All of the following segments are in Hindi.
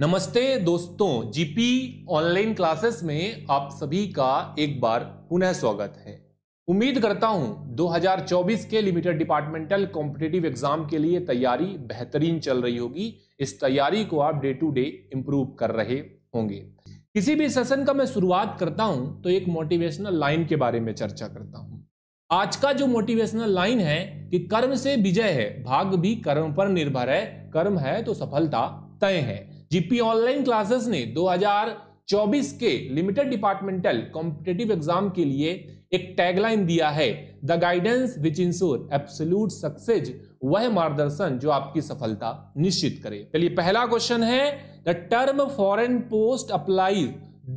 नमस्ते दोस्तों जीपी ऑनलाइन क्लासेस में आप सभी का एक बार पुनः स्वागत है उम्मीद करता हूं 2024 के लिमिटेड डिपार्टमेंटल कॉम्पिटेटिव एग्जाम के लिए तैयारी बेहतरीन चल रही होगी इस तैयारी को आप डे टू डे इम्प्रूव कर रहे होंगे किसी भी सेशन का मैं शुरुआत करता हूं तो एक मोटिवेशनल लाइन के बारे में चर्चा करता हूं आज का जो मोटिवेशनल लाइन है कि कर्म से विजय है भाग भी कर्म पर निर्भर है कर्म है तो सफलता तय है जीपी ऑनलाइन क्लासेस ने 2024 के लिमिटेड डिपार्टमेंटल कॉम्पिटेटिव एग्जाम के लिए एक टैगलाइन दिया है the guidance which ensure absolute success वह मार्गदर्शन जो आपकी सफलता निश्चित करे चलिए पहला क्वेश्चन है the term foreign post apply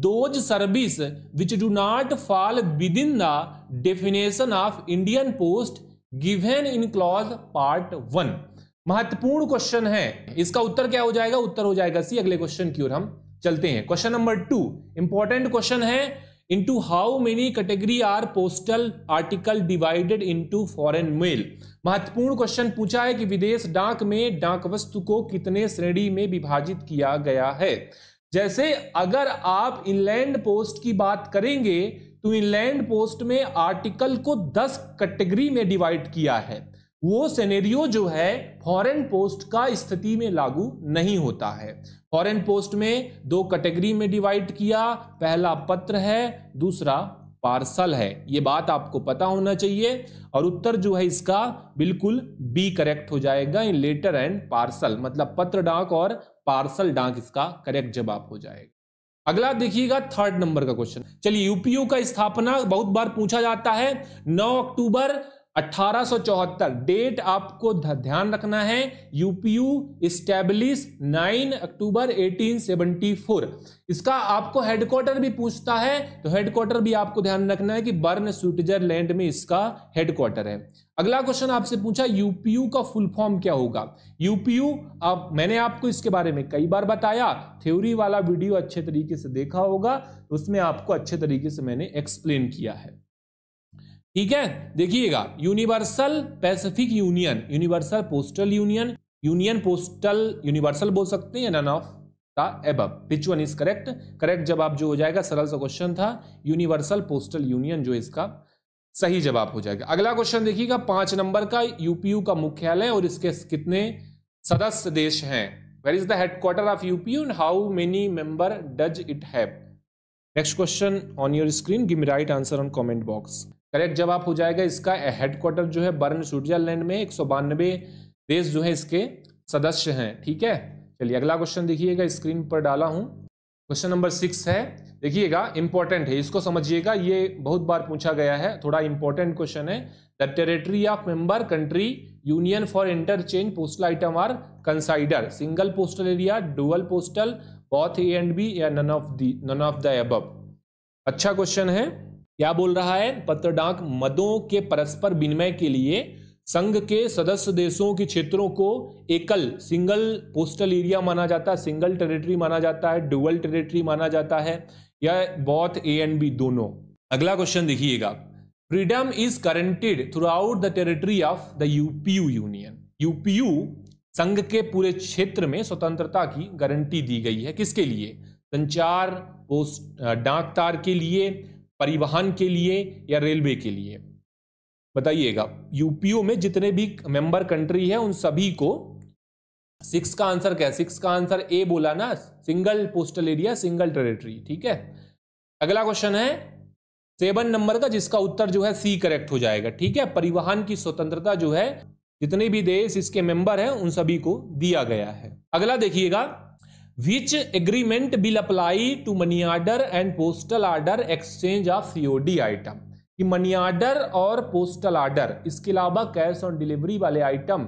those service which do not fall within the definition of Indian post given in clause part one महत्वपूर्ण क्वेश्चन है इसका उत्तर क्या हो जाएगा उत्तर हो जाएगा सी अगले क्वेश्चन की ओर हम चलते हैं question number two important question है into how many category are postal article divided into foreign mail महत्वपूर्ण क्वेश्चन पूछा है कि विदेश डाक में डाक वस्तु को कितने श्रेणी में विभाजित किया गया है जैसे अगर आप इनलैंड पोस्ट की बात करेंगे तो इनलैंड पोस्ट में आर्टिकल को 10 कैटेगरी में डिवाइड किया है वो सेनेरियो जो है फॉरेन पोस्ट का स्थिति में लागू नहीं होता है फॉरेन पोस्ट में दो कैटेगरी में डिवाइड किया पहला पत्र है दूसरा पार्सल है ये बात आपको पता होना चाहिए और उत्तर जो है इसका बिल्कुल बी करेक्ट हो जाएगा इन लेटर एंड पार्सल मतलब पत्र डाक और पार्सल डाक इसका करेक्ट जवाब हो जाएगा अगला देखिएगा थर्ड नंबर का क्वेश्चन चलिए यूपीयू का स्थापना बहुत बार पूछा जाता है 9 अक्टूबर अठारह डेट आपको ध्यान रखना है यूपीयू स्टैब्लिश 9 अक्टूबर 1874 इसका आपको हेडक्वार्टर भी पूछता है तो हेडक्वार्टर भी आपको ध्यान रखना है कि बर्न स्विट्जरलैंड में इसका हेडक्वार्टर है अगला क्वेश्चन आपसे पूछा यूपीयू का फुल फॉर्म क्या होगा यूपीयू आप मैंने आपको इसके बारे में कई बार बताया थ्योरी वाला वीडियो अच्छे तरीके से देखा होगा उसमें आपको अच्छे तरीके से मैंने एक्सप्लेन किया है ठीक है देखिएगा universal pacific union universal postal union union postal universal बोल सकते हैं of one is correct correct जवाब जो हो जाएगा सरल सा क्वेश्चन था यूनिवर्सल पोस्टल यूनियन जो इसका सही जवाब हो जाएगा अगला क्वेश्चन देखिएगा पांच नंबर का यूपीयू का मुख्यालय और इसके कितने सदस्य देश हैं where is the headquarter of UPU and how many member does it have next question on your screen give right answer on comment box correct जवाब हो जाएगा इसका हेडक्वार्टर जो है बर्न स्विट्जरलैंड में एक देश जो है इसके सदस्य हैं ठीक है चलिए अगला क्वेश्चन देखिएगा स्क्रीन पर डाला हूं क्वेश्चन नंबर सिक्स है देखिएगा इंपॉर्टेंट है इसको समझिएगा ये बहुत बार पूछा गया है थोड़ा इंपॉर्टेंट क्वेश्चन है the territory of member country union for interchange postal item are consider single postal area dual postal both A and B या none of the none of the above अच्छा क्वेश्चन है क्या बोल रहा है पत्र डाक मदों के परस्पर विनिमय के लिए संघ के सदस्य देशों के क्षेत्रों को एकल सिंगल पोस्टल एरिया माना जाता है सिंगल टेरिटरी माना जाता है डुअल टेरिटरी माना जाता है या बॉथ ए एंड बी दोनों अगला क्वेश्चन देखिएगा freedom is guaranteed throughout the territory of the UPU union UPU संघ के पूरे क्षेत्र में स्वतंत्रता की गारंटी दी गई है किसके लिए संचार पोस्ट डाक तार के लिए परिवहन के लिए या रेलवे के लिए बताइएगा यूपीओ में जितने भी मेंबर कंट्री है उन सभी को सिक्स का आंसर क्या है सिक्स का आंसर ए बोला ना single postal area single territory ठीक है अगला क्वेश्चन है सेवन नंबर का जिसका उत्तर जो है सी करेक्ट हो जाएगा ठीक है परिवहन की स्वतंत्रता जो है जितने भी देश इसके मेंबर हैं उन सभी को दिया गया है अगला देखिएगा which agreement will apply to money order and postal order exchange of COD item कि मनी आर्डर और पोस्टल आर्डर इसके अलावा कैश ऑन डिलीवरी वाले आइटम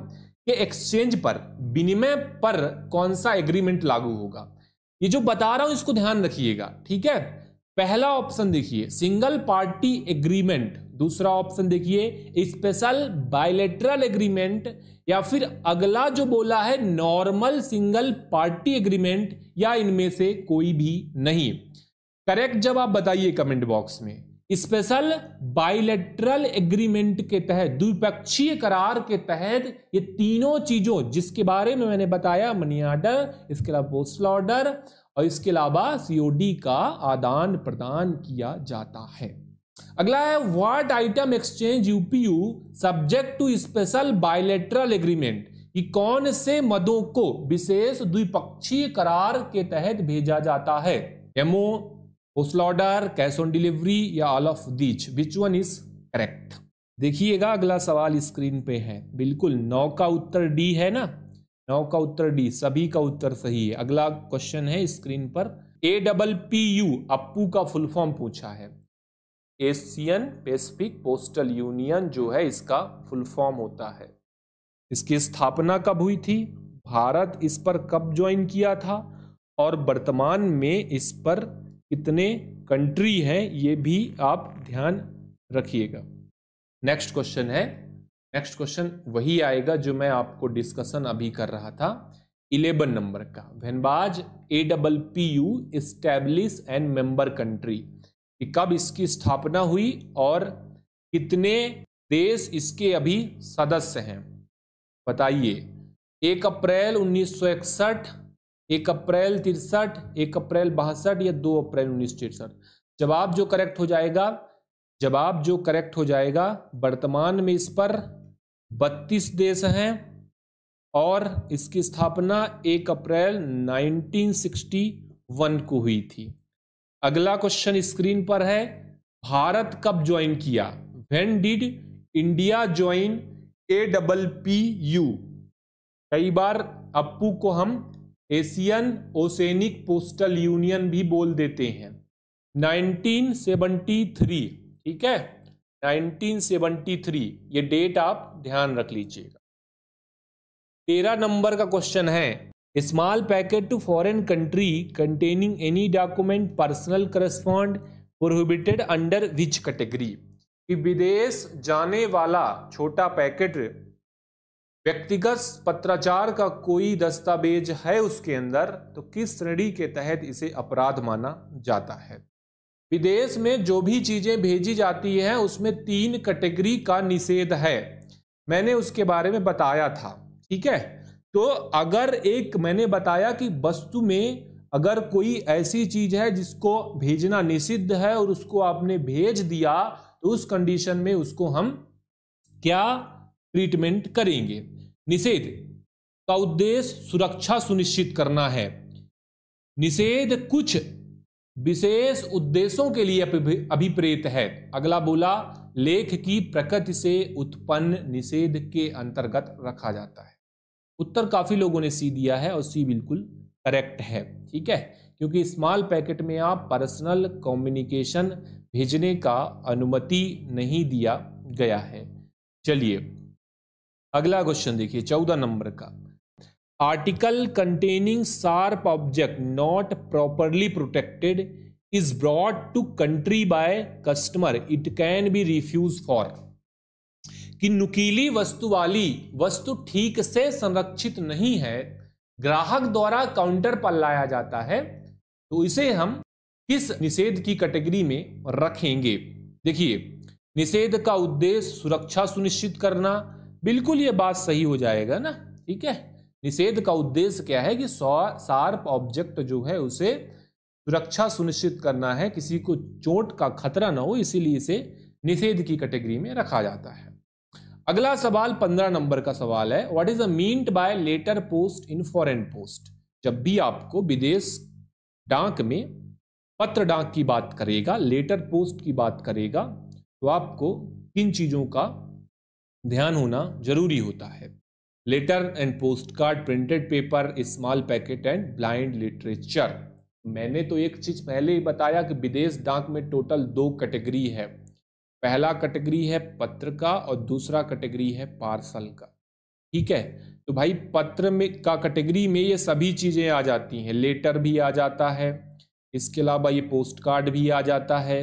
के एक्सचेंज पर विनिमय पर कौन सा एग्रीमेंट लागू होगा ये जो बता रहा हूं इसको ध्यान रखिएगा ठीक है पहला ऑप्शन देखिए सिंगल पार्टी एग्रीमेंट दूसरा ऑप्शन देखिए स्पेशल बायलेटरल एग्रीमेंट या फिर अगला जो बोला है नॉर्मल सिंगल पार्टी एग्रीमेंट या इनमें से कोई भी नहीं करेक्ट जवाब बताइए कमेंट बॉक्स में स्पेशल बायलेटरल एग्रीमेंट के तहत द्विपक्षीय करार के तहत ये तीनों चीजों जिसके बारे में मैंने बताया मनी ऑर्डर इसके अलावा पोस्टल ऑर्डर और इसके अलावा सीओडी का आदान प्रदान किया जाता है अगला है what item exchange UPU subject to special bilateral agreement कि कौन से मदों को विशेष द्विपक्षीय करार के तहत भेजा जाता है MO order cash on delivery या all of these which one is correct देखिएगा अगला सवाल स्क्रीन पे है बिल्कुल नौ का उत्तर डी है ना नौ का उत्तर डी सभी का उत्तर सही है अगला क्वेश्चन है स्क्रीन पर A double P U APU का फुल फॉर्म पूछा है एशियन पेसिफिक पोस्टल यूनियन जो है इसका फुल फॉर्म होता है इसकी स्थापना कब हुई थी भारत इस पर कब ज्वाइन किया था और वर्तमान में इस पर कितने कंट्री हैं ये भी आप ध्यान रखिएगा नेक्स्ट क्वेश्चन है नेक्स्ट क्वेश्चन वही आएगा जो मैं आपको डिस्कशन अभी कर रहा था इलेवन नंबर का भेनबाज A double P U establish and member country कि कब इसकी स्थापना हुई और कितने देश इसके अभी सदस्य हैं बताइए एक अप्रैल 1961, एक अप्रैल तिरसठ एक अप्रैल बासठ या दो अप्रैल उन्नीस तिरसठ जवाब जो करेक्ट हो जाएगा जवाब जो करेक्ट हो जाएगा वर्तमान में इस पर बत्तीस देश हैं और इसकी स्थापना एक अप्रैल 1961 को हुई थी अगला क्वेश्चन स्क्रीन पर है भारत कब ज्वाइन किया when did India join A double P U कई बार अप्पू को हम एशियन ओसेनिक पोस्टल यूनियन भी बोल देते हैं 1973 ठीक है 1973 ये डेट आप ध्यान रख लीजिएगा तेरह नंबर का क्वेश्चन है small packet to foreign country containing any document personal correspond prohibited under which category कि विदेश जाने वाला छोटा पैकेट व्यक्तिगत पत्राचार का कोई दस्तावेज है उसके अंदर तो किस श्रेणी के तहत इसे अपराध माना जाता है विदेश में जो भी चीजें भेजी जाती हैं उसमें तीन कैटेगरी का निषेध है मैंने उसके बारे में बताया था ठीक है तो अगर एक मैंने बताया कि वस्तु में अगर कोई ऐसी चीज है जिसको भेजना निषिद्ध है और उसको आपने भेज दिया तो उस कंडीशन में उसको हम क्या ट्रीटमेंट करेंगे निषेध का उद्देश्य सुरक्षा सुनिश्चित करना है निषेध कुछ विशेष उद्देश्यों के लिए अभिप्रेत है अगला बोला लेख की प्रकृति से उत्पन्न निषेध के अंतर्गत रखा जाता है उत्तर काफ़ी लोगों ने सी दिया है और सी बिल्कुल करेक्ट है ठीक है क्योंकि स्मॉल पैकेट में आप पर्सनल कम्युनिकेशन भेजने का अनुमति नहीं दिया गया है चलिए अगला क्वेश्चन देखिए चौदह नंबर का article containing sharp object not properly protected is brought to country by customer it can be refuse for कि नुकीली वस्तु वाली वस्तु ठीक से संरक्षित नहीं है ग्राहक द्वारा काउंटर पर लाया जाता है तो इसे हम किस निषेध की कैटेगरी में रखेंगे देखिए निषेध का उद्देश्य सुरक्षा सुनिश्चित करना बिल्कुल ये बात सही हो जाएगा ना ठीक है निषेध का उद्देश्य क्या है कि सार्प ऑब्जेक्ट जो है उसे सुरक्षा सुनिश्चित करना है किसी को चोट का खतरा ना हो इसीलिए इसे निषेध की कैटेगरी में रखा जाता है अगला सवाल पंद्रह नंबर का सवाल है what is the meant by letter post in foreign post जब भी आपको विदेश डाक में पत्र डाक की बात करेगा लेटर पोस्ट की बात करेगा तो आपको किन चीज़ों का ध्यान होना जरूरी होता है letter and postcard printed paper small packet and blind literature मैंने तो एक चीज पहले ही बताया कि विदेश डाक में टोटल दो कैटेगरी है पहला कैटेगरी है पत्र का और दूसरा कैटेगरी है पार्सल का ठीक है तो भाई पत्र में का कैटेगरी में ये सभी चीज़ें आ जाती हैं लेटर भी आ जाता है इसके अलावा ये पोस्ट कार्ड भी आ जाता है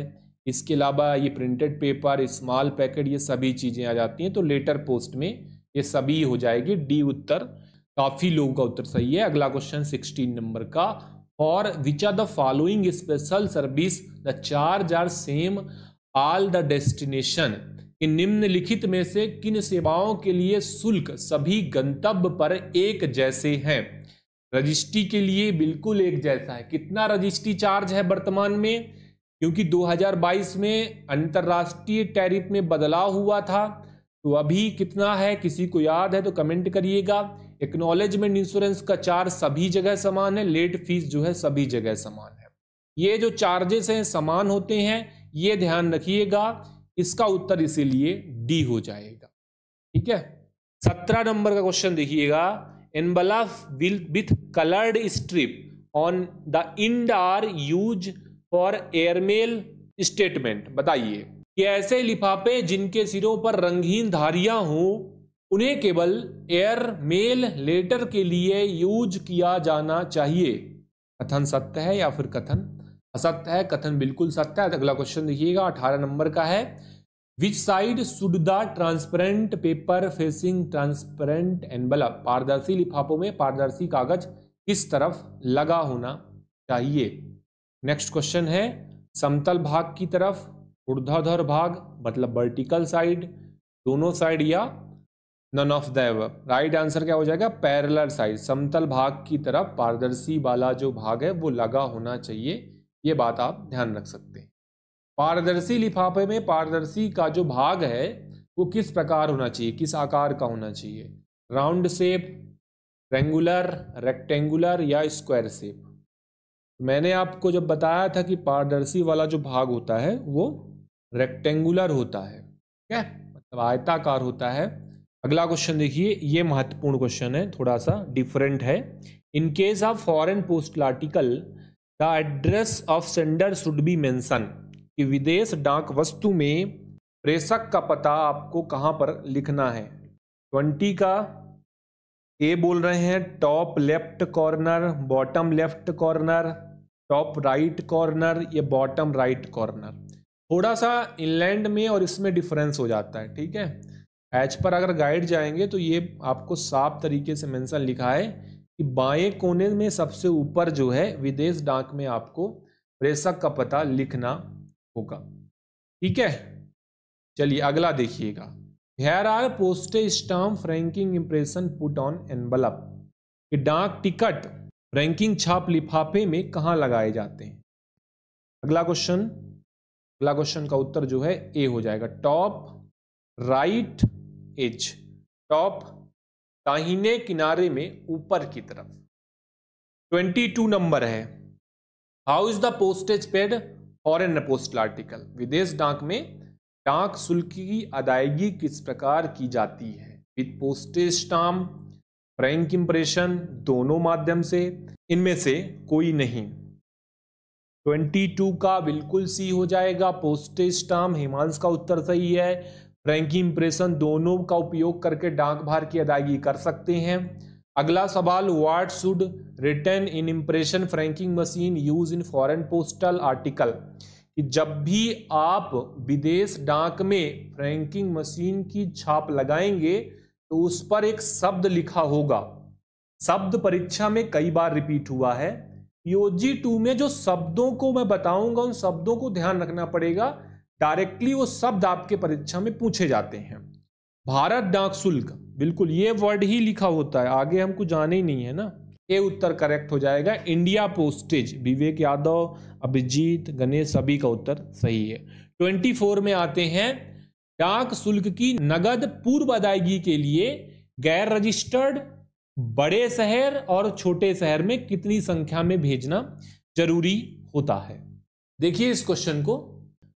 इसके अलावा ये प्रिंटेड पेपर स्मॉल पैकेट ये सभी चीज़ें आ जाती हैं तो लेटर पोस्ट में ये सभी हो जाएगी डी उत्तर काफ़ी लोगों का उत्तर सही है अगला क्वेश्चन सिक्सटीन नंबर का for which are the following special service the charge are same all the destination कि निम्नलिखित में से किन सेवाओं के लिए शुल्क सभी गंतव्य पर एक जैसे हैं रजिस्ट्री के लिए बिल्कुल एक जैसा है कितना रजिस्ट्री चार्ज है वर्तमान में क्योंकि 2022 में अंतर्राष्ट्रीय टैरिफ में बदलाव हुआ था तो अभी कितना है किसी को याद है तो कमेंट करिएगा एक्नोलेजमेंट इंश्योरेंस का चार्ज सभी जगह समान है लेट फीस जो है सभी जगह समान है ये जो चार्जेस हैं समान होते हैं ये ध्यान रखिएगा इसका उत्तर इसीलिए डी हो जाएगा ठीक है सत्रह नंबर का क्वेश्चन देखिएगा envelope with coloured strip on the end are use for airmail statement बताइए कि ऐसे लिफाफे जिनके सिरों पर रंगीन धारियां हों उन्हें केवल एयर मेल लेटर के लिए यूज किया जाना चाहिए कथन सत्य है या फिर कथन असत्य है कथन बिल्कुल सत्य है अगला क्वेश्चन देखिएगा अठारह नंबर का है which side should the transparent paper facing transparent envelope पारदर्शी लिफाफों में पारदर्शी कागज किस तरफ लगा होना चाहिए नेक्स्ट क्वेश्चन है समतल भाग की तरफ ऊर्ध्वाधर भाग मतलब वर्टिकल साइड दोनों साइड या none of the right answer क्या हो जाएगा पैरलर साइड समतल भाग की तरफ पारदर्शी वाला जो भाग है वो लगा होना चाहिए ये बात आप ध्यान रख सकते हैं पारदर्शी लिफाफे में पारदर्शी का जो भाग है वो किस प्रकार होना चाहिए किस आकार का होना चाहिए राउंड शेप रेंगुलर रेक्टेंगुलर या स्क्वायर शेप मैंने आपको जब बताया था कि पारदर्शी वाला जो भाग होता है वो रेक्टेंगुलर होता है क्या मतलब आयताकार होता है अगला क्वेश्चन देखिए ये महत्वपूर्ण क्वेश्चन है थोड़ा सा डिफरेंट है in case of foreign post article the address of sender should be mention कि विदेश डाक वस्तु में प्रेषक का पता आपको कहां पर लिखना है ट्वेंटी का ए बोल रहे हैं top left corner bottom left corner top right corner या बॉटम राइट कॉर्नर थोड़ा सा इनलैंड में और इसमें डिफरेंस हो जाता है ठीक है एच पर अगर गाइड जाएंगे तो ये आपको साफ तरीके से मेंशन लिखा है कि बाएं कोने में सबसे ऊपर जो है विदेश डाक में आपको प्रेषक का पता लिखना होगा ठीक है चलिए अगला देखिएगा here are postage stamp franking impression put on envelope कि डाक टिकट रैंकिंग छाप लिफाफे में कहा लगाए जाते हैं अगला क्वेश्चन अगला क्वेश्चन का उत्तर जो है ए हो जाएगा टॉप राइट एच टॉप दाहिने किनारे में ऊपर की तरफ 22 नंबर है how is the postage paid foreign postal article विदेश डाक में डाक शुल्क की अदायगी किस प्रकार की जाती है with postage stamp frank impression दोनों माध्यम से इनमें से कोई नहीं 22 का बिल्कुल सी हो जाएगा पोस्टेज स्टाम हिमांश का उत्तर सही है रैंकिंग इंप्रेशन दोनों का उपयोग करके डाक भार की अदायगी कर सकते हैं अगला सवाल what should written in impression franking machine use in foreign postal article कि जब भी आप विदेश डाक में फ्रैंकिंग मशीन की छाप लगाएंगे तो उस पर एक शब्द लिखा होगा शब्द परीक्षा में कई बार रिपीट हुआ है योजी टू में जो शब्दों को मैं बताऊंगा उन शब्दों को ध्यान रखना पड़ेगा डायरेक्टली वो शब्द आपके परीक्षा में पूछे जाते हैं भारत डाक शुल्क बिल्कुल ये वर्ड ही लिखा होता है आगे हमको जाने ही नहीं है ना ए उत्तर करेक्ट हो जाएगा इंडिया पोस्टेज विवेक यादव अभिजीत गणेश सभी का उत्तर सही है ट्वेंटी फोर में आते हैं डाक शुल्क की नगद पूर्व अदायगी के लिए गैर रजिस्टर्ड बड़े शहर और छोटे शहर में कितनी संख्या में भेजना जरूरी होता है देखिए इस क्वेश्चन को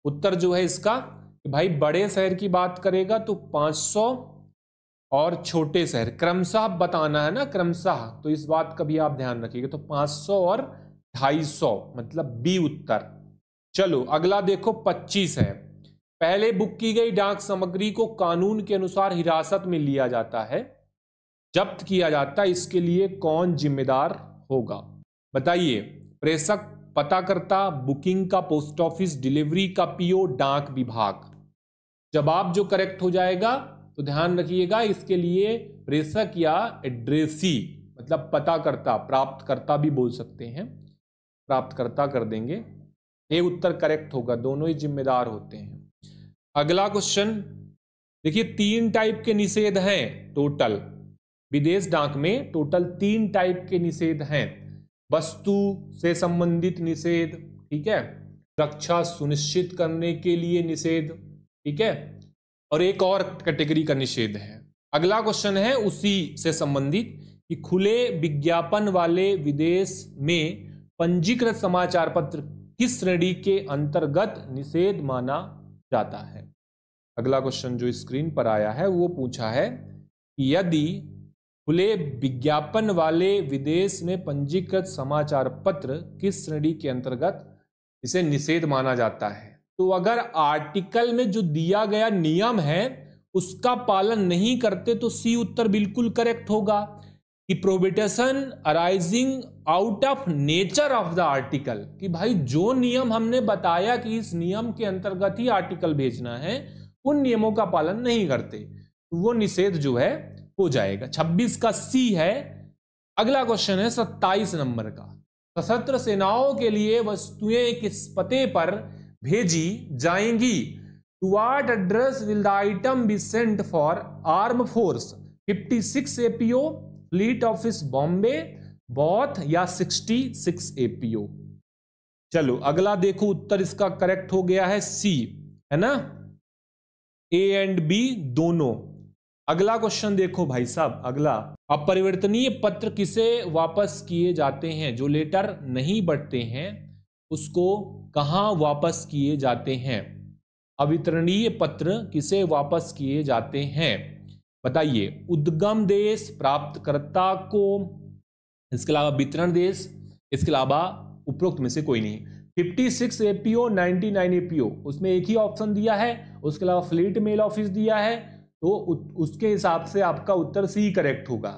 उत्तर जो है इसका कि भाई बड़े शहर की बात करेगा तो 500 और छोटे शहर क्रमशः बताना है ना क्रमशः तो इस बात का भी आप ध्यान रखिएगा तो 500 और 250 मतलब बी उत्तर चलो अगला देखो 25 है पहले बुक की गई डाक सामग्री को कानून के अनुसार हिरासत में लिया जाता है जब्त किया जाता है इसके लिए कौन जिम्मेदार होगा बताइए प्रेषक पताकर्ता बुकिंग का पोस्ट ऑफिस डिलीवरी का पीओ डाक विभाग जवाब जो करेक्ट हो जाएगा तो ध्यान रखिएगा इसके लिए प्रेषक या एड्रेसी मतलब पताकर्ता प्राप्तकर्ता भी बोल सकते हैं प्राप्तकर्ता कर देंगे ये उत्तर करेक्ट होगा दोनों ही जिम्मेदार होते हैं अगला क्वेश्चन देखिए तीन टाइप के निषेध हैं टोटल विदेश डाक में टोटल तीन टाइप के निषेध हैं वस्तु से संबंधित निषेध ठीक है रक्षा सुनिश्चित करने के लिए निषेध ठीक है और एक और कैटेगरी का निषेध है अगला क्वेश्चन है उसी से संबंधित कि खुले विज्ञापन वाले विदेश में पंजीकृत समाचार पत्र किस श्रेणी के अंतर्गत निषेध माना जाता है अगला क्वेश्चन जो स्क्रीन पर आया है वो पूछा है यदि खुले विज्ञापन वाले विदेश में पंजीकृत समाचार पत्र किस श्रेणी के अंतर्गत इसे निषेध माना जाता है तो अगर आर्टिकल में जो दिया गया नियम है उसका पालन नहीं करते तो सी उत्तर बिल्कुल करेक्ट होगा कि prohibition arising out of nature of the article कि भाई जो नियम हमने बताया कि इस नियम के अंतर्गत ही आर्टिकल भेजना है उन नियमों का पालन नहीं करते तो वो निषेध जो है हो जाएगा 26 का सी है अगला क्वेश्चन है 27 नंबर का सशस्त्र सेनाओं के लिए वस्तुएं किस पते पर भेजी जाएंगी to what address will the item be sent for arm force 56 APO fleet office Bombay both या 66 एपीओ चलो अगला देखो उत्तर इसका करेक्ट हो गया है सी है ना ए एंड बी दोनों अगला क्वेश्चन देखो भाई साहब अगला अपरिवर्तनीय पत्र किसे वापस किए जाते हैं जो लेटर नहीं बढ़ते हैं उसको कहाँ वापस किए जाते हैं अवितरणीय पत्र किसे वापस किए जाते हैं बताइए उद्गम देश प्राप्तकर्ता को इसके अलावा वितरण देश इसके अलावा उपरोक्त में से कोई नहीं 56 एपीओ 99 एपीओ उसमें एक ही ऑप्शन दिया है उसके अलावा फ्लीट मेल ऑफिस दिया है तो उसके हिसाब से आपका उत्तर सी करेक्ट होगा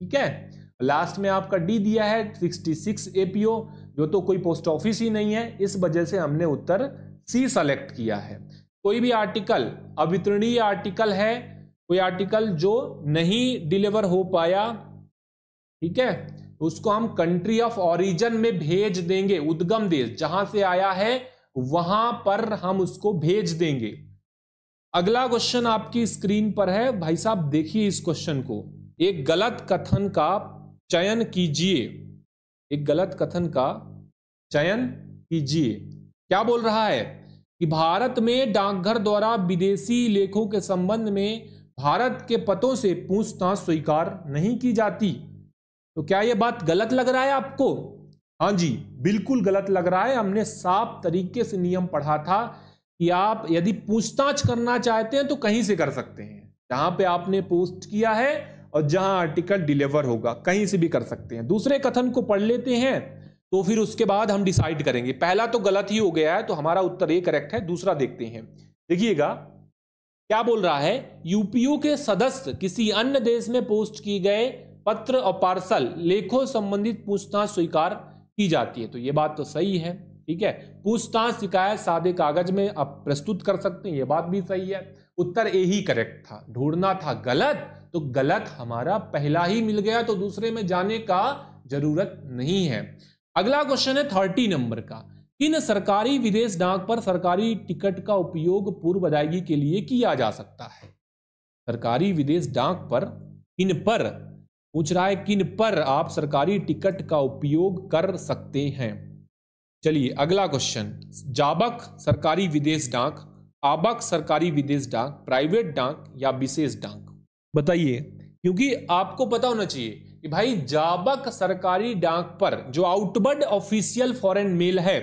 ठीक है लास्ट में आपका डी दिया है सिक्सटी सिक्स एपीओ जो तो कोई पोस्ट ऑफिस ही नहीं है इस वजह से हमने उत्तर सी सेलेक्ट किया है कोई भी आर्टिकल अवितरणीय आर्टिकल है कोई आर्टिकल जो नहीं डिलीवर हो पाया ठीक है तो उसको हम कंट्री ऑफ ओरिजिन में भेज देंगे उद्गम देश जहां से आया है वहां पर हम उसको भेज देंगे अगला क्वेश्चन आपकी स्क्रीन पर है भाई साहब देखिए इस क्वेश्चन को एक गलत कथन का चयन कीजिए एक गलत कथन का चयन कीजिए क्या बोल रहा है कि भारत में डाकघर द्वारा विदेशी लेखों के संबंध में भारत के पतों से पूछताछ स्वीकार नहीं की जाती तो क्या यह बात गलत लग रहा है आपको हाँ जी बिल्कुल गलत लग रहा है हमने साफ तरीके से नियम पढ़ा था कि आप यदि पूछताछ करना चाहते हैं तो कहीं से कर सकते हैं जहां पे आपने पोस्ट किया है और जहां आर्टिकल डिलीवर होगा कहीं से भी कर सकते हैं दूसरे कथन को पढ़ लेते हैं तो फिर उसके बाद हम डिसाइड करेंगे पहला तो गलत ही हो गया है तो हमारा उत्तर ये करेक्ट है दूसरा देखते हैं देखिएगा क्या बोल रहा है यूपीयू के सदस्य किसी अन्य देश में पोस्ट किए गए पत्र और पार्सल लेखों संबंधित पूछताछ स्वीकार की जाती है तो ये बात तो सही है ठीक है पूछताछ शिकायत सादे कागज में आप प्रस्तुत कर सकते हैं ये बात भी सही है उत्तर ए ही करेक्ट था ढूंढना था गलत तो गलत हमारा पहला ही मिल गया तो दूसरे में जाने का जरूरत नहीं है अगला क्वेश्चन है थर्टी नंबर का किन सरकारी विदेश डाक पर सरकारी टिकट का उपयोग पूर्व अदायगी के लिए किया जा सकता है सरकारी विदेश डाक पर किन पर पूछ रहा है किन पर आप सरकारी टिकट का उपयोग कर सकते हैं चलिए अगला क्वेश्चन जाबक सरकारी विदेश डाक आबक सरकारी विदेश डाक प्राइवेट डाक या विशेष डाक बताइए क्योंकि आपको पता होना चाहिए कि भाई जाबक सरकारी डाक पर जो आउटबर्ड ऑफिशियल फॉरेन मेल है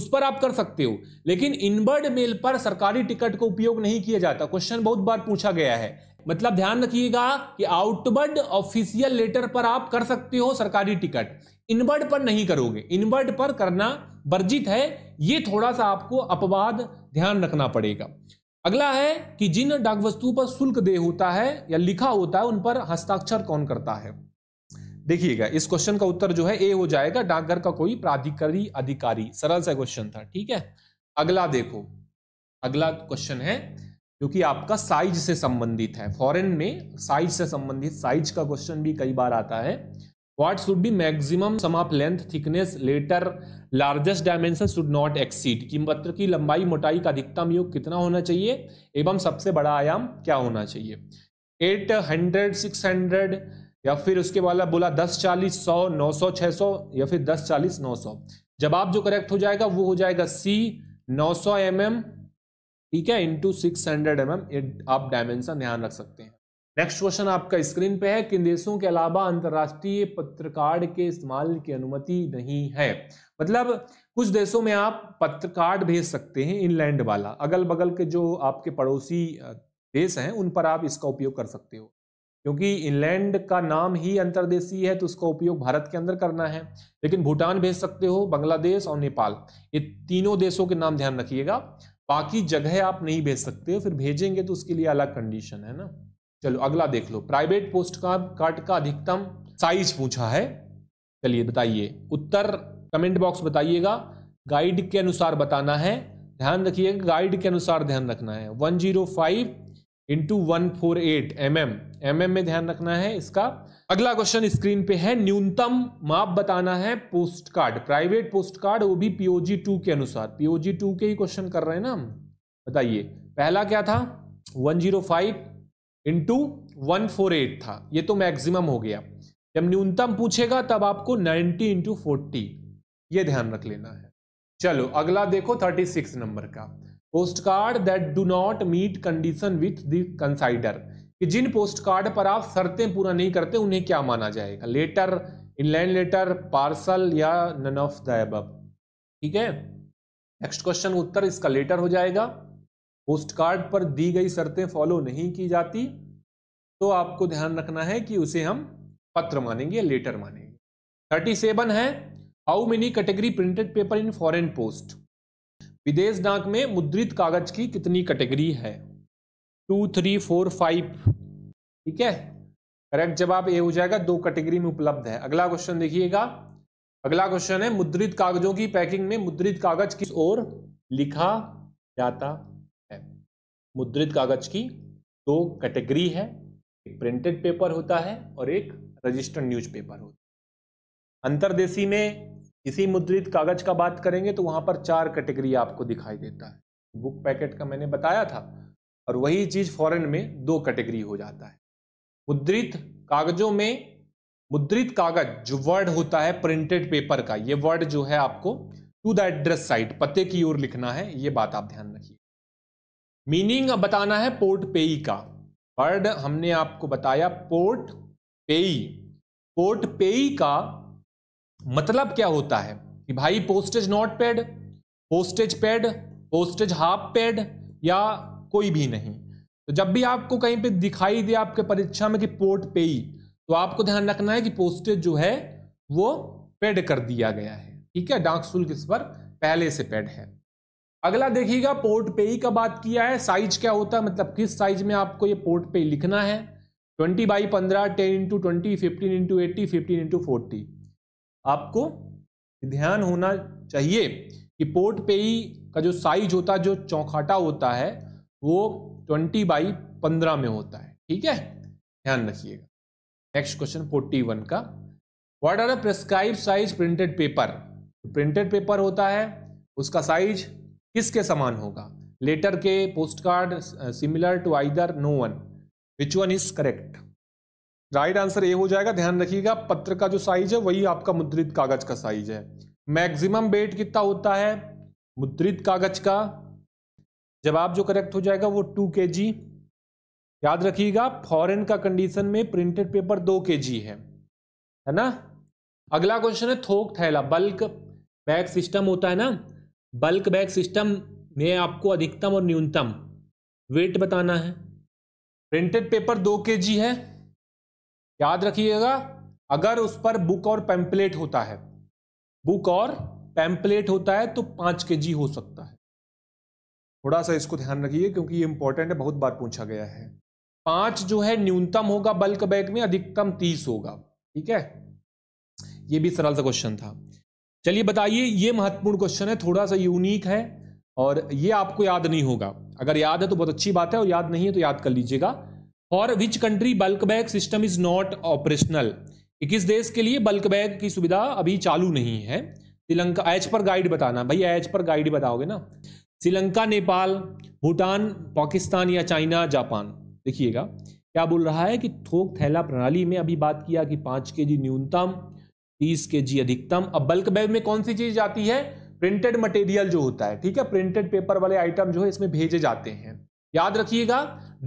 उस पर आप कर सकते हो लेकिन इनबर्ड मेल पर सरकारी टिकट का उपयोग नहीं किया जाता क्वेश्चन बहुत बार पूछा गया है मतलब ध्यान रखिएगा कि आउटबर्ड ऑफिशियल लेटर पर आप कर सकते हो सरकारी टिकट इनबर्ड पर नहीं करोगे इनबर्ड पर करना वर्जित है ये थोड़ा सा आपको अपवाद ध्यान रखना पड़ेगा अगला है कि जिन डाक वस्तुओं पर शुल्क दे होता है या लिखा होता है उन पर हस्ताक्षर कौन करता है देखिएगा इस क्वेश्चन का उत्तर जो है ए हो जाएगा डाकघर का कोई प्राधिकारी अधिकारी सरल सा क्वेश्चन था ठीक है अगला देखो अगला क्वेश्चन है जो कि आपका साइज से संबंधित है फॉरेन में साइज से संबंधित साइज का क्वेश्चन भी कई बार आता है what should be maximum sum of length thickness later largest dimension should not exceed कि पत्र की लंबाई मोटाई का अधिकतम योग कितना होना चाहिए एवं सबसे बड़ा आयाम क्या होना चाहिए एट हंड्रेड सिक्स हंड्रेड या फिर उसके वाला बोला दस चालीस सौ नौ सौ छः सौ या फिर दस चालीस नौ सौ जवाब जो करेक्ट हो जाएगा वो हो जाएगा सी नौ सौ एम एम ठीक है into six hundred M M आप डायमेंशन ध्यान रख सकते हैं नेक्स्ट क्वेश्चन आपका स्क्रीन पे है किन देशों के अलावा अंतर्राष्ट्रीय पत्रकार के इस्तेमाल की अनुमति नहीं है मतलब कुछ देशों में आप पत्रकार भेज सकते हैं इनलैंड वाला अगल बगल के जो आपके पड़ोसी देश हैं उन पर आप इसका उपयोग कर सकते हो क्योंकि इनलैंड का नाम ही अंतर्देशीय है तो उसका उपयोग भारत के अंदर करना है लेकिन भूटान भेज सकते हो बांग्लादेश और नेपाल ये तीनों देशों के नाम ध्यान रखिएगा बाकी जगह आप नहीं भेज सकते हो फिर भेजेंगे तो उसके लिए अलग कंडीशन है ना चलो अगला देख लो प्राइवेट पोस्ट का कार्ड का अधिकतम साइज पूछा है चलिए बताइए उत्तर कमेंट बॉक्स बताइएगा गाइड के अनुसार बताना है ध्यान रखिएगा गाइड के अनुसार ध्यान रखना है one zero five into one four eight M M M M में ध्यान रखना है इसका अगला क्वेश्चन स्क्रीन पे है न्यूनतम माप बताना है post card private post card वो भी पीओजी टू के अनुसार पीओजी टू के ही क्वेश्चन कर रहे हैं ना हम बताइए पहला क्या था one zero five into one four eight था ये तो मैक्सिमम हो गया जब न्यूनतम पूछेगा तब आपको नाइनटी इंटू फोर्टी ये ध्यान रख लेना है चलो अगला देखो थर्टी सिक्स नंबर का post card that do not meet condition with the consider कि जिन पोस्ट कार्ड पर आप शर्तें पूरा नहीं करते उन्हें क्या माना जाएगा लेटर इनलैंड लेटर पार्सल या नन ऑफ द ठीक है नेक्स्ट क्वेश्चन उत्तर इसका लेटर हो जाएगा पोस्ट कार्ड पर दी गई शर्तें फॉलो नहीं की जाती तो आपको ध्यान रखना है कि उसे हम पत्र मानेंगे लेटर मानेंगे थर्टी सेवन है how many category printed paper in foreign post विदेश डाक में मुद्रित कागज की कितनी कैटेगरी है टू थ्री फोर फाइव ठीक है करेक्ट जवाब ए हो जाएगा दो कैटेगरी में उपलब्ध है अगला क्वेश्चन देखिएगा अगला क्वेश्चन है मुद्रित कागजों की पैकिंग में मुद्रित कागज किस ओर लिखा जाता मुद्रित कागज की दो कैटेगरी है एक प्रिंटेड पेपर होता है और एक रजिस्टर्ड न्यूज पेपर होता है अंतरदेशी में इसी मुद्रित कागज का बात करेंगे तो वहां पर चार कैटेगरी आपको दिखाई देता है बुक पैकेट का मैंने बताया था और वही चीज़ फॉरेन में दो कैटेगरी हो जाता है मुद्रित कागजों में मुद्रित कागज जो वर्ड होता है प्रिंटेड पेपर का ये वर्ड जो है आपको टू द एड्रेस साइट पते की ओर लिखना है ये बात आप ध्यान रखिए मीनिंग बताना है पोर्ट पेई का वर्ड हमने आपको बताया पोर्ट पेई पोर्ट पेई का मतलब क्या होता है कि भाई postage not paid postage paid postage half paid या कोई भी नहीं तो जब भी आपको कहीं पे दिखाई दे आपके परीक्षा में कि पोर्ट पेई तो आपको ध्यान रखना है कि पोस्टेज जो है वो पेड कर दिया गया है ठीक है डाक शुल्क इस पर पहले से पेड है अगला देखिएगा पोर्ट पेई का बात किया है साइज क्या होता है मतलब किस साइज में आपको ये पोर्ट पे लिखना है ट्वेंटी बाई पंद्रह ten into twenty fifteen into eighty fifteen into forty आपको ध्यान होना चाहिए कि पोर्ट पेई का जो साइज होता है जो चौखाटा होता है वो ट्वेंटी बाई पंद्रह में होता है ठीक है ध्यान रखिएगा नेक्स्ट क्वेश्चन फोर्टी वन का what are the prescribe size printed paper printed paper होता है उसका साइज किसके समान होगा लेटर के post card similar to either no one which one is correct right answer A हो जाएगा ध्यान रखिएगा पत्र का जो साइज है वही आपका मुद्रित कागज का साइज है मैक्सिमम वेट कितना होता है मुद्रित कागज का जवाब जो करेक्ट हो जाएगा वो टू के जी याद रखिएगा फॉरेन का कंडीशन में प्रिंटेड पेपर दो के जी है है ना अगला क्वेश्चन है थोक थैला बल्क बैग सिस्टम होता है ना बल्क बैग सिस्टम में आपको अधिकतम और न्यूनतम वेट बताना है प्रिंटेड पेपर दो के जी है याद रखिएगा अगर उस पर बुक और पैम्पलेट होता है बुक और पैम्पलेट होता है तो पांच के जी हो सकता है थोड़ा सा इसको ध्यान रखिए क्योंकि ये इंपॉर्टेंट है बहुत बार पूछा गया है पांच जो है न्यूनतम होगा बल्क बैग में अधिकतम तीस होगा ठीक है ये भी सरल सा क्वेश्चन था चलिए बताइए ये महत्वपूर्ण क्वेश्चन है थोड़ा सा यूनिक है और ये आपको याद नहीं होगा अगर याद है तो बहुत अच्छी बात है और याद नहीं है तो याद कर लीजिएगा for which country bulk bag system is not operational किस देश के लिए बल्क बैग की सुविधा अभी चालू नहीं है श्रीलंका एच पर गाइड बताना भाई एच पर गाइड बताओगे ना श्रीलंका नेपाल भूटान पाकिस्तान या चाइना जापान देखिएगा क्या बोल रहा है कि थोक थैला प्रणाली में अभी बात किया कि पांच के जी न्यूनतम तीस के जी अधिकतम अब बल्क बैग में कौन सी चीज जाती है प्रिंटेड मटेरियल जो होता है ठीक है प्रिंटेड पेपर वाले आइटम जो है इसमें भेजे जाते हैं याद रखिएगा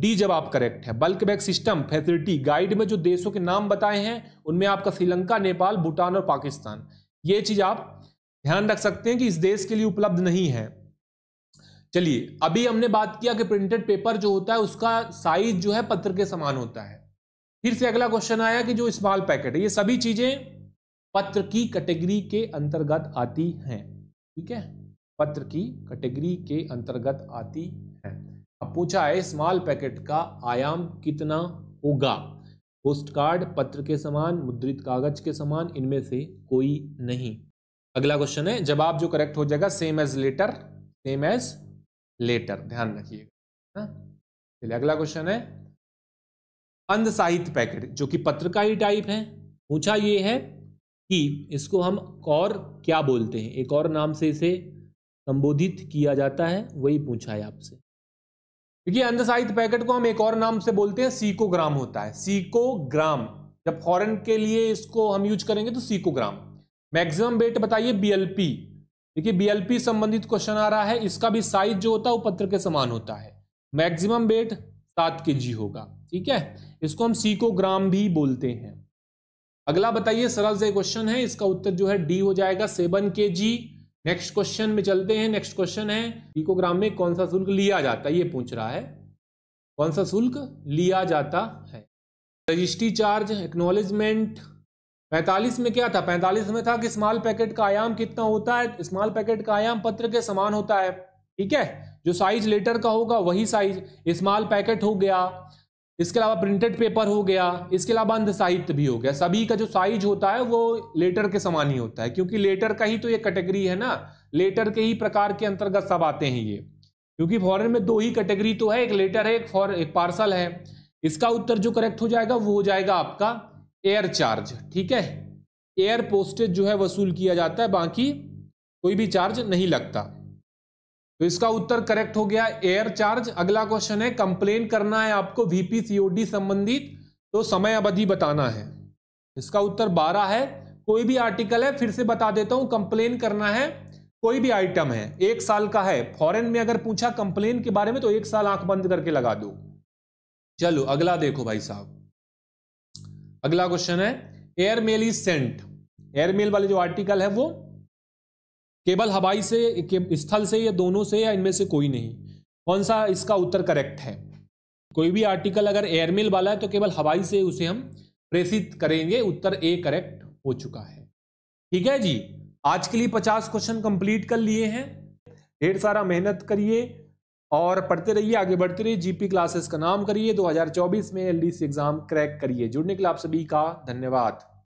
डी जवाब करेक्ट है bulk bag system facility guide में जो देशों के नाम बताए हैं उनमें आपका श्रीलंका नेपाल भूटान और पाकिस्तान ये चीज आप ध्यान रख सकते हैं कि इस देश के लिए उपलब्ध नहीं है चलिए अभी हमने बात किया कि प्रिंटेड पेपर जो होता है उसका साइज जो है पत्र के समान होता है फिर से अगला क्वेश्चन आया कि जो स्मॉल पैकेट है ये सभी चीजें पत्र की कैटेगरी के अंतर्गत आती हैं ठीक है पत्र की कैटेगरी के अंतर्गत आती हैं अब पूछा है स्मॉल पैकेट का आयाम कितना होगा पोस्ट कार्ड पत्र के समान मुद्रित कागज के समान इनमें से कोई नहीं अगला क्वेश्चन है जवाब जो करेक्ट हो जाएगा same as letter same as letter ध्यान रखिएगा हाँ? चलिए अगला क्वेश्चन है अंध साहित्य पैकेट जो कि पत्र का ही टाइप है पूछा ये है कि इसको हम और क्या बोलते हैं एक और नाम से इसे संबोधित किया जाता है वही पूछा है आपसे क्योंकि साहित्य पैकेट को हम एक और नाम से बोलते हैं सीकोग्राम होता है सीकोग्राम जब फॉरेन के लिए इसको हम यूज करेंगे तो सीकोग्राम मैक्सिमम वेट बताइए बीएलपी देखिए बीएलपी संबंधित क्वेश्चन आ रहा है इसका भी साइज जो होता है वो पत्र के समान होता है मैक्सिमम वेट सात के होगा ठीक है इसको हम सीकोग्राम भी बोलते हैं अगला बताइए सरल से क्वेश्चन है इसका उत्तर जो है डी हो जाएगा सेवन के जी नेक्स्ट क्वेश्चन में चलते हैं नेक्स्ट क्वेश्चन है इकोग्राम में कौन सा शुल्क लिया जाता है ये पूछ रहा है कौन सा शुल्क लिया जाता है रजिस्ट्री चार्ज एक्नोलेजमेंट पैंतालीस में क्या था पैंतालीस में था कि स्मॉल पैकेट का आयाम कितना होता है स्मॉल पैकेट का आयाम पत्र के समान होता है ठीक है जो साइज लेटर का होगा वही साइज स्मॉल पैकेट हो गया इसके अलावा प्रिंटेड पेपर हो गया इसके अलावा अंध साहित्य भी हो गया सभी का जो साइज होता है वो लेटर के समान ही होता है क्योंकि लेटर का ही तो ये कैटेगरी है ना लेटर के ही प्रकार के अंतर्गत सब आते हैं ये क्योंकि फॉरन में दो ही कैटेगरी तो है एक लेटर है एक फॉर एक पार्सल है इसका उत्तर जो करेक्ट हो जाएगा वो हो जाएगा आपका एयर चार्ज ठीक है एयर पोस्टेज जो है वसूल किया जाता है बाकी कोई भी चार्ज नहीं लगता तो इसका उत्तर करेक्ट हो गया एयर चार्ज अगला क्वेश्चन है कंप्लेन करना है आपको वीपीसीओडी संबंधित तो समय अवधि बताना है इसका उत्तर 12 है कोई भी आर्टिकल है फिर से बता देता हूं कंप्लेन करना है कोई भी आइटम है एक साल का है फॉरेन में अगर पूछा कंप्लेन के बारे में तो एक साल आंख बंद करके लगा दो चलो अगला देखो भाई साहब अगला क्वेश्चन है एयरमेल इज सेंट एयरमेल वाले जो आर्टिकल है वो केवल हवाई से के, स्थल से या दोनों से या इनमें से कोई नहीं कौन सा इसका उत्तर करेक्ट है कोई भी आर्टिकल अगर एयरमेल वाला है तो केवल हवाई से उसे हम प्रेषित करेंगे उत्तर ए करेक्ट हो चुका है ठीक है जी आज के लिए पचास क्वेश्चन कंप्लीट कर लिए हैं ढेर सारा मेहनत करिए और पढ़ते रहिए आगे बढ़ते रहिए जीपी क्लासेस का नाम करिए 2024 में एलडीसी एग्जाम क्रैक करिए जुड़ने के लिए आप सभी का धन्यवाद